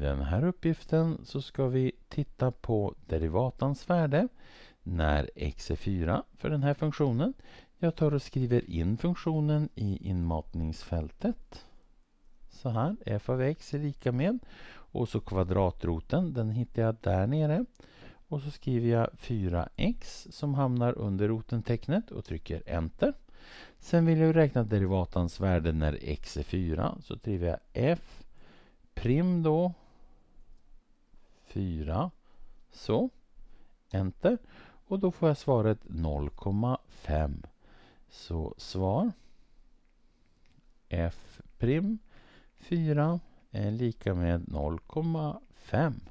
den här uppgiften så ska vi titta på derivatans värde när x är 4 för den här funktionen. Jag tar och skriver in funktionen i inmatningsfältet. Så här, f av x är lika med. Och så kvadratroten, den hittar jag där nere. Och så skriver jag 4x som hamnar under rotentecknet och trycker enter. Sen vill jag räkna derivatans värde när x är 4. Så skriver jag f prim då 4. Så. Enter. Och då får jag svaret 0,5. Så svar F 4 är lika med 0,5.